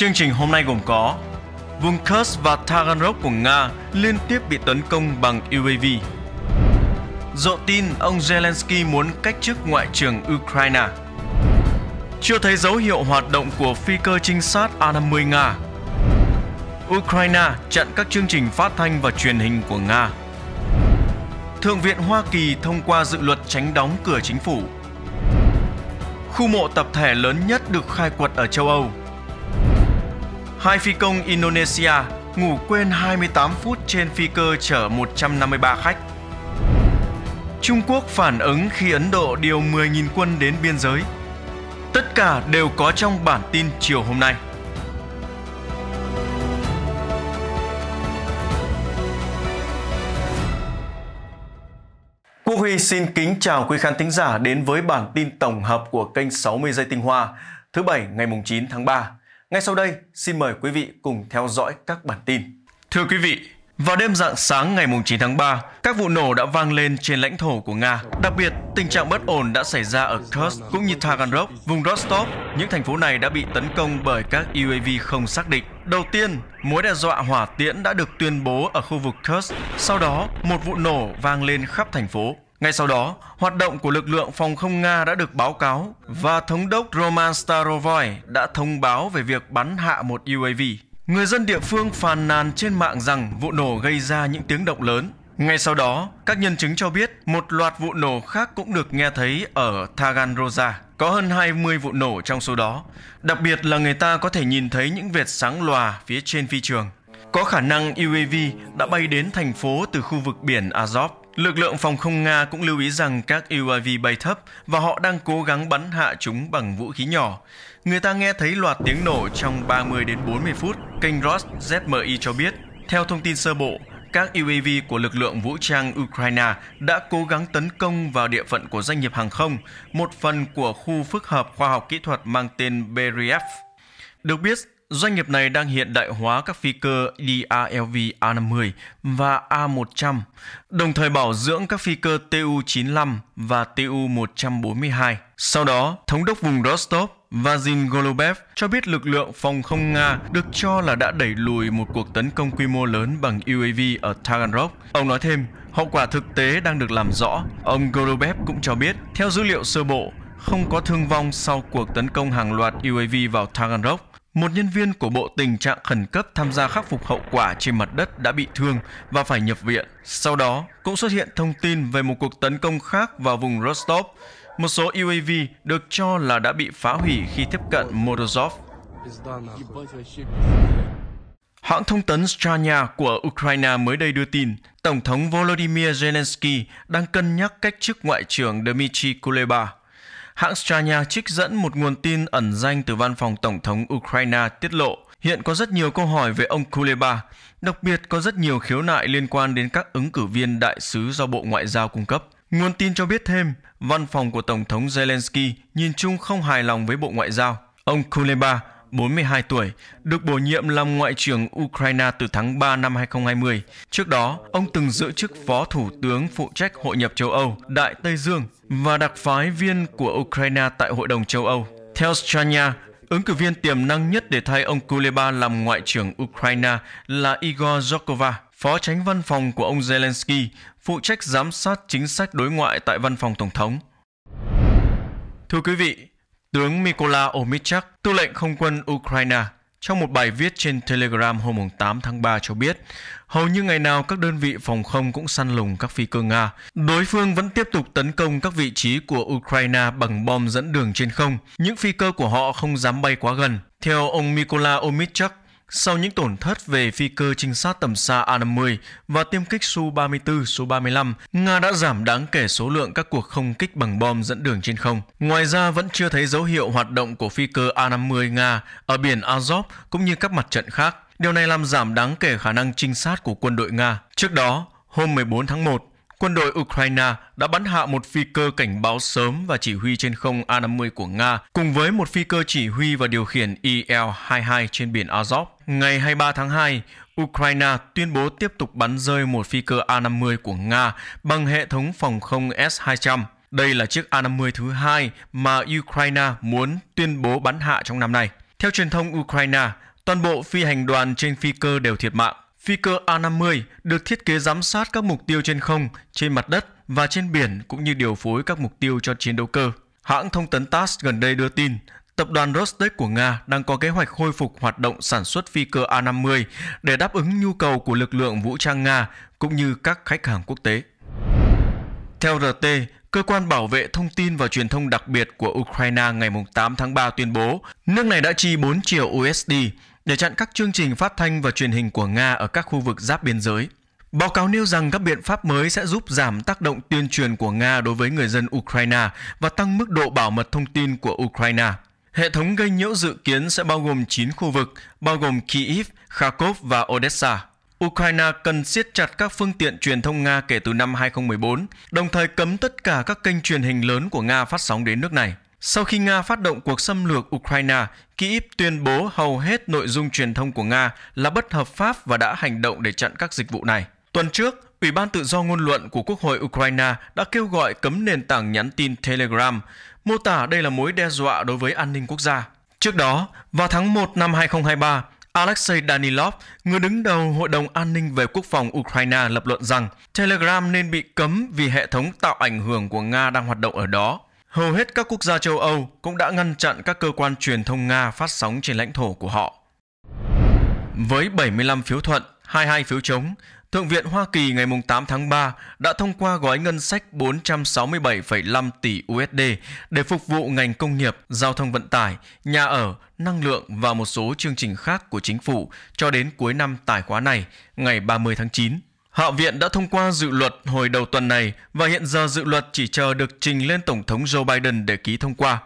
Chương trình hôm nay gồm có Vùng Kursk và Taganrog của Nga liên tiếp bị tấn công bằng UAV dọ tin ông Zelensky muốn cách chức Ngoại trưởng Ukraine Chưa thấy dấu hiệu hoạt động của phi cơ trinh sát A-50 Nga Ukraine chặn các chương trình phát thanh và truyền hình của Nga Thượng viện Hoa Kỳ thông qua dự luật tránh đóng cửa chính phủ Khu mộ tập thể lớn nhất được khai quật ở châu Âu Hai phi công Indonesia ngủ quên 28 phút trên phi cơ chở 153 khách. Trung Quốc phản ứng khi Ấn Độ điều 10.000 quân đến biên giới. Tất cả đều có trong bản tin chiều hôm nay. Quốc Huy xin kính chào quý khán thính giả đến với bản tin tổng hợp của kênh 60 giây tinh hoa thứ bảy ngày 9 tháng 3. Ngay sau đây, xin mời quý vị cùng theo dõi các bản tin. Thưa quý vị, vào đêm dạng sáng ngày 9 tháng 3, các vụ nổ đã vang lên trên lãnh thổ của Nga. Đặc biệt, tình trạng bất ổn đã xảy ra ở Kursk cũng như Taganrog, vùng Rostov. Những thành phố này đã bị tấn công bởi các UAV không xác định. Đầu tiên, mối đe dọa hỏa tiễn đã được tuyên bố ở khu vực Kursk. Sau đó, một vụ nổ vang lên khắp thành phố. Ngay sau đó, hoạt động của lực lượng phòng không Nga đã được báo cáo và thống đốc Roman Starovoy đã thông báo về việc bắn hạ một UAV. Người dân địa phương phàn nàn trên mạng rằng vụ nổ gây ra những tiếng động lớn. Ngay sau đó, các nhân chứng cho biết một loạt vụ nổ khác cũng được nghe thấy ở Taganroza. Có hơn 20 vụ nổ trong số đó. Đặc biệt là người ta có thể nhìn thấy những vệt sáng lòa phía trên phi trường. Có khả năng UAV đã bay đến thành phố từ khu vực biển Azov. Lực lượng phòng không Nga cũng lưu ý rằng các UAV bay thấp và họ đang cố gắng bắn hạ chúng bằng vũ khí nhỏ. Người ta nghe thấy loạt tiếng nổ trong 30 đến 40 phút, kênh Ross ZMI cho biết. Theo thông tin sơ bộ, các UAV của lực lượng vũ trang Ukraine đã cố gắng tấn công vào địa phận của doanh nghiệp hàng không, một phần của khu phức hợp khoa học kỹ thuật mang tên Beriev. Được biết, Doanh nghiệp này đang hiện đại hóa các phi cơ DALV A50 và A100, đồng thời bảo dưỡng các phi cơ Tu-95 và Tu-142. Sau đó, Thống đốc vùng Rostov Vazin Golubev cho biết lực lượng phòng không Nga được cho là đã đẩy lùi một cuộc tấn công quy mô lớn bằng UAV ở Taganrog. Ông nói thêm, hậu quả thực tế đang được làm rõ. Ông Golubev cũng cho biết, theo dữ liệu sơ bộ, không có thương vong sau cuộc tấn công hàng loạt UAV vào Taganrog. Một nhân viên của Bộ Tình trạng Khẩn cấp tham gia khắc phục hậu quả trên mặt đất đã bị thương và phải nhập viện. Sau đó, cũng xuất hiện thông tin về một cuộc tấn công khác vào vùng Rostov. Một số UAV được cho là đã bị phá hủy khi tiếp cận Morozov. Hãng thông tấn Stranya của Ukraine mới đây đưa tin Tổng thống Volodymyr Zelensky đang cân nhắc cách chức Ngoại trưởng Dmitry Kuleba. Hãng Stranya trích dẫn một nguồn tin ẩn danh từ văn phòng Tổng thống Ukraine tiết lộ hiện có rất nhiều câu hỏi về ông Kuleba, đặc biệt có rất nhiều khiếu nại liên quan đến các ứng cử viên đại sứ do Bộ Ngoại giao cung cấp. Nguồn tin cho biết thêm, văn phòng của Tổng thống Zelensky nhìn chung không hài lòng với Bộ Ngoại giao. Ông Kuleba, 42 tuổi, được bổ nhiệm làm Ngoại trưởng Ukraine từ tháng 3 năm 2020. Trước đó, ông từng giữ chức Phó Thủ tướng phụ trách Hội nhập châu Âu, Đại Tây Dương và đặc phái viên của Ukraine tại Hội đồng châu Âu. Theo Stranya, ứng cử viên tiềm năng nhất để thay ông Kuleba làm Ngoại trưởng Ukraine là Igor Zhokova, phó tránh văn phòng của ông Zelensky, phụ trách giám sát chính sách đối ngoại tại văn phòng Tổng thống. Thưa quý vị, tướng Mykola Omichak, tư lệnh không quân Ukraine, trong một bài viết trên Telegram hôm 8 tháng 3 cho biết, hầu như ngày nào các đơn vị phòng không cũng săn lùng các phi cơ Nga. Đối phương vẫn tiếp tục tấn công các vị trí của Ukraine bằng bom dẫn đường trên không. Những phi cơ của họ không dám bay quá gần. Theo ông mykola Omichak, sau những tổn thất về phi cơ trinh sát tầm xa A-50 và tiêm kích Su-34, Su-35, Nga đã giảm đáng kể số lượng các cuộc không kích bằng bom dẫn đường trên không. Ngoài ra vẫn chưa thấy dấu hiệu hoạt động của phi cơ A-50 Nga ở biển Azov cũng như các mặt trận khác. Điều này làm giảm đáng kể khả năng trinh sát của quân đội Nga. Trước đó, hôm 14 tháng 1, quân đội Ukraine đã bắn hạ một phi cơ cảnh báo sớm và chỉ huy trên không A-50 của Nga, cùng với một phi cơ chỉ huy và điều khiển e IL-22 trên biển Azov. Ngày 23 tháng 2, Ukraine tuyên bố tiếp tục bắn rơi một phi cơ A-50 của Nga bằng hệ thống phòng không S-200. Đây là chiếc A-50 thứ hai mà Ukraine muốn tuyên bố bắn hạ trong năm nay. Theo truyền thông Ukraine, toàn bộ phi hành đoàn trên phi cơ đều thiệt mạng. Phi cơ A-50 được thiết kế giám sát các mục tiêu trên không, trên mặt đất và trên biển cũng như điều phối các mục tiêu cho chiến đấu cơ. Hãng thông tấn TASS gần đây đưa tin, tập đoàn Rostec của Nga đang có kế hoạch khôi phục hoạt động sản xuất phi cơ A-50 để đáp ứng nhu cầu của lực lượng vũ trang Nga cũng như các khách hàng quốc tế. Theo RT, Cơ quan Bảo vệ Thông tin và Truyền thông đặc biệt của Ukraine ngày 8 tháng 3 tuyên bố nước này đã chi 4 triệu USD để chặn các chương trình phát thanh và truyền hình của Nga ở các khu vực giáp biên giới. Báo cáo nêu rằng các biện pháp mới sẽ giúp giảm tác động tuyên truyền của Nga đối với người dân Ukraine và tăng mức độ bảo mật thông tin của Ukraine. Hệ thống gây nhiễu dự kiến sẽ bao gồm 9 khu vực, bao gồm Kyiv, Kharkov và Odessa. Ukraine cần siết chặt các phương tiện truyền thông Nga kể từ năm 2014, đồng thời cấm tất cả các kênh truyền hình lớn của Nga phát sóng đến nước này. Sau khi Nga phát động cuộc xâm lược Ukraine, Kyiv tuyên bố hầu hết nội dung truyền thông của Nga là bất hợp pháp và đã hành động để chặn các dịch vụ này. Tuần trước, Ủy ban tự do ngôn luận của Quốc hội Ukraine đã kêu gọi cấm nền tảng nhắn tin Telegram, mô tả đây là mối đe dọa đối với an ninh quốc gia. Trước đó, vào tháng 1 năm 2023, Alexei Danilov, người đứng đầu Hội đồng An ninh về Quốc phòng Ukraine lập luận rằng Telegram nên bị cấm vì hệ thống tạo ảnh hưởng của Nga đang hoạt động ở đó. Hầu hết các quốc gia châu Âu cũng đã ngăn chặn các cơ quan truyền thông Nga phát sóng trên lãnh thổ của họ. Với 75 phiếu thuận, 22 phiếu chống, Thượng viện Hoa Kỳ ngày 8 tháng 3 đã thông qua gói ngân sách 467,5 tỷ USD để phục vụ ngành công nghiệp, giao thông vận tải, nhà ở, năng lượng và một số chương trình khác của chính phủ cho đến cuối năm tài khóa này, ngày 30 tháng 9. Hạ viện đã thông qua dự luật hồi đầu tuần này và hiện giờ dự luật chỉ chờ được trình lên Tổng thống Joe Biden để ký thông qua.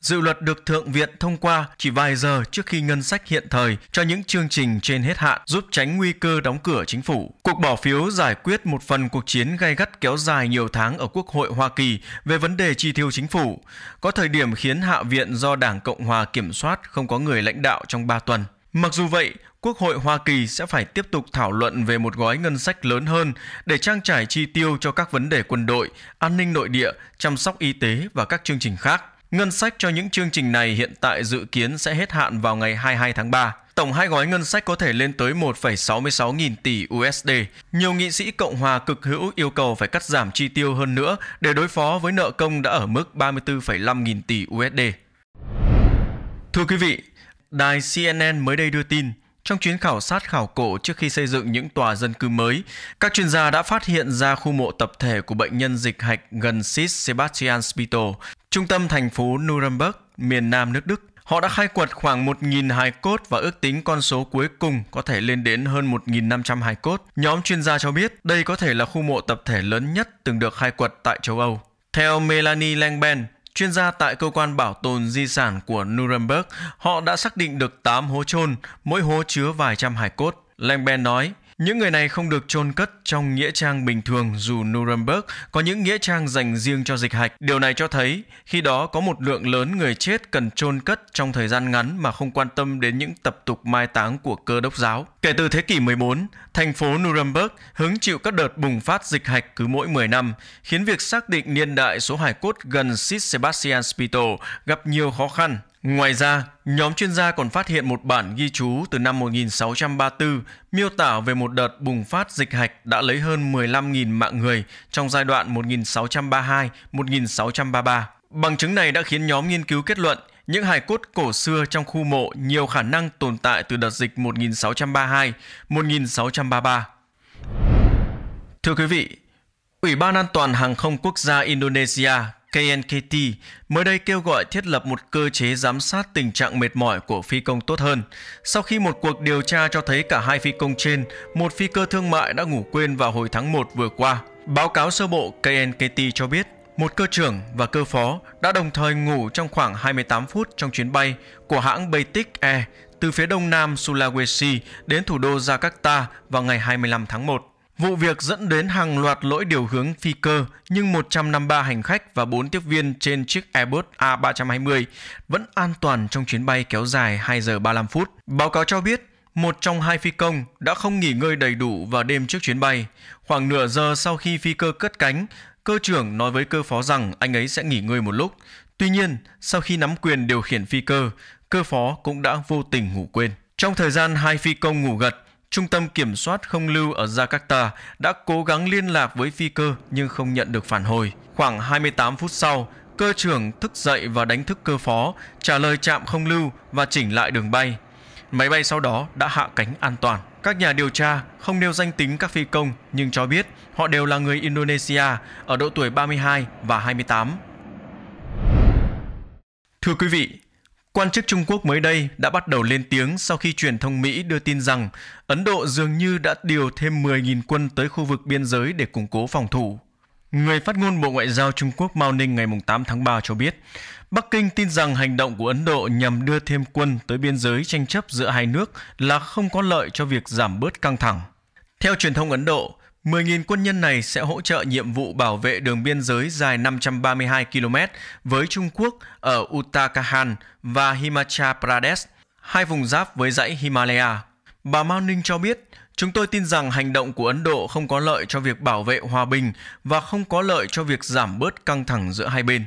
Dự luật được Thượng viện thông qua chỉ vài giờ trước khi ngân sách hiện thời cho những chương trình trên hết hạn giúp tránh nguy cơ đóng cửa chính phủ. Cuộc bỏ phiếu giải quyết một phần cuộc chiến gay gắt kéo dài nhiều tháng ở Quốc hội Hoa Kỳ về vấn đề chi tiêu chính phủ, có thời điểm khiến Hạ viện do Đảng Cộng hòa kiểm soát không có người lãnh đạo trong 3 tuần. Mặc dù vậy, Quốc hội Hoa Kỳ sẽ phải tiếp tục thảo luận về một gói ngân sách lớn hơn để trang trải chi tiêu cho các vấn đề quân đội, an ninh nội địa, chăm sóc y tế và các chương trình khác. Ngân sách cho những chương trình này hiện tại dự kiến sẽ hết hạn vào ngày 22 tháng 3. Tổng hai gói ngân sách có thể lên tới 1,66 nghìn tỷ USD. Nhiều nghị sĩ Cộng hòa cực hữu yêu cầu phải cắt giảm chi tiêu hơn nữa để đối phó với nợ công đã ở mức 34,5 nghìn tỷ USD. Thưa quý vị, Đài CNN mới đây đưa tin, trong chuyến khảo sát khảo cổ trước khi xây dựng những tòa dân cư mới, các chuyên gia đã phát hiện ra khu mộ tập thể của bệnh nhân dịch hạch gần Sis Sebastian Spital, trung tâm thành phố Nuremberg, miền nam nước Đức. Họ đã khai quật khoảng 1.000 hài cốt và ước tính con số cuối cùng có thể lên đến hơn 1.500 hài cốt. Nhóm chuyên gia cho biết đây có thể là khu mộ tập thể lớn nhất từng được khai quật tại châu Âu. Theo Melanie Langben, Chuyên gia tại cơ quan bảo tồn di sản của Nuremberg, họ đã xác định được 8 hố chôn, mỗi hố chứa vài trăm hài cốt. Langben nói, những người này không được chôn cất trong nghĩa trang bình thường dù Nuremberg có những nghĩa trang dành riêng cho dịch hạch. Điều này cho thấy khi đó có một lượng lớn người chết cần chôn cất trong thời gian ngắn mà không quan tâm đến những tập tục mai táng của cơ đốc giáo. Kể từ thế kỷ 14, thành phố Nuremberg hứng chịu các đợt bùng phát dịch hạch cứ mỗi 10 năm, khiến việc xác định niên đại số hải cốt gần St. Sebastian Spital gặp nhiều khó khăn. Ngoài ra, nhóm chuyên gia còn phát hiện một bản ghi chú từ năm 1634 miêu tả về một đợt bùng phát dịch hạch đã lấy hơn 15.000 mạng người trong giai đoạn 1632-1633. Bằng chứng này đã khiến nhóm nghiên cứu kết luận những hài cốt cổ xưa trong khu mộ nhiều khả năng tồn tại từ đợt dịch 1632-1633. Thưa quý vị, Ủy ban An toàn Hàng không Quốc gia Indonesia KNKT mới đây kêu gọi thiết lập một cơ chế giám sát tình trạng mệt mỏi của phi công tốt hơn. Sau khi một cuộc điều tra cho thấy cả hai phi công trên, một phi cơ thương mại đã ngủ quên vào hồi tháng 1 vừa qua. Báo cáo sơ bộ KNKT cho biết, một cơ trưởng và cơ phó đã đồng thời ngủ trong khoảng 28 phút trong chuyến bay của hãng Baltic Air từ phía đông nam Sulawesi đến thủ đô Jakarta vào ngày 25 tháng 1. Vụ việc dẫn đến hàng loạt lỗi điều hướng phi cơ, nhưng 153 hành khách và 4 tiếp viên trên chiếc Airbus A320 vẫn an toàn trong chuyến bay kéo dài 2 giờ 35 phút. Báo cáo cho biết, một trong hai phi công đã không nghỉ ngơi đầy đủ vào đêm trước chuyến bay. Khoảng nửa giờ sau khi phi cơ cất cánh, cơ trưởng nói với cơ phó rằng anh ấy sẽ nghỉ ngơi một lúc. Tuy nhiên, sau khi nắm quyền điều khiển phi cơ, cơ phó cũng đã vô tình ngủ quên. Trong thời gian hai phi công ngủ gật, Trung tâm Kiểm soát Không lưu ở Jakarta đã cố gắng liên lạc với phi cơ nhưng không nhận được phản hồi. Khoảng 28 phút sau, cơ trưởng thức dậy và đánh thức cơ phó, trả lời trạm không lưu và chỉnh lại đường bay. Máy bay sau đó đã hạ cánh an toàn. Các nhà điều tra không nêu danh tính các phi công nhưng cho biết họ đều là người Indonesia ở độ tuổi 32 và 28. Thưa quý vị, Quan chức Trung Quốc mới đây đã bắt đầu lên tiếng sau khi truyền thông Mỹ đưa tin rằng Ấn Độ dường như đã điều thêm 10.000 quân tới khu vực biên giới để củng cố phòng thủ. Người phát ngôn Bộ Ngoại giao Trung Quốc Mao Ninh ngày 8 tháng 3 cho biết, Bắc Kinh tin rằng hành động của Ấn Độ nhằm đưa thêm quân tới biên giới tranh chấp giữa hai nước là không có lợi cho việc giảm bớt căng thẳng. Theo truyền thông Ấn Độ, 10.000 quân nhân này sẽ hỗ trợ nhiệm vụ bảo vệ đường biên giới dài 532 km với Trung Quốc ở Uttarakhand và Himachal Pradesh, hai vùng giáp với dãy Himalaya. Bà Mao Ninh cho biết, chúng tôi tin rằng hành động của Ấn Độ không có lợi cho việc bảo vệ hòa bình và không có lợi cho việc giảm bớt căng thẳng giữa hai bên.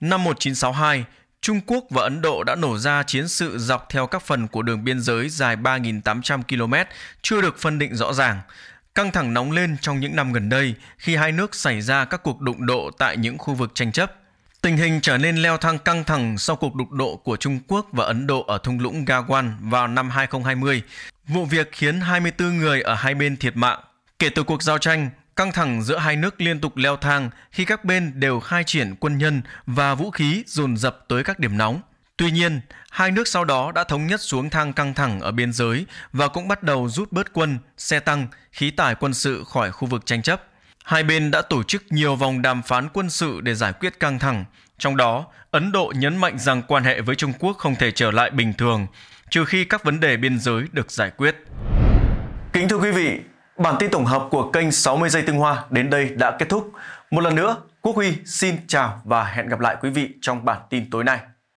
Năm 1962, Trung Quốc và Ấn Độ đã nổ ra chiến sự dọc theo các phần của đường biên giới dài 3.800 km chưa được phân định rõ ràng. Căng thẳng nóng lên trong những năm gần đây khi hai nước xảy ra các cuộc đụng độ tại những khu vực tranh chấp. Tình hình trở nên leo thang căng thẳng sau cuộc đụng độ của Trung Quốc và Ấn Độ ở thung lũng Gawan vào năm 2020. Vụ việc khiến 24 người ở hai bên thiệt mạng. Kể từ cuộc giao tranh, căng thẳng giữa hai nước liên tục leo thang khi các bên đều khai triển quân nhân và vũ khí dồn dập tới các điểm nóng. Tuy nhiên, hai nước sau đó đã thống nhất xuống thang căng thẳng ở biên giới và cũng bắt đầu rút bớt quân, xe tăng, khí tải quân sự khỏi khu vực tranh chấp. Hai bên đã tổ chức nhiều vòng đàm phán quân sự để giải quyết căng thẳng, trong đó Ấn Độ nhấn mạnh rằng quan hệ với Trung Quốc không thể trở lại bình thường trừ khi các vấn đề biên giới được giải quyết. Kính thưa quý vị, bản tin tổng hợp của kênh 60 giây Tinh hoa đến đây đã kết thúc. Một lần nữa, Quốc Huy xin chào và hẹn gặp lại quý vị trong bản tin tối nay.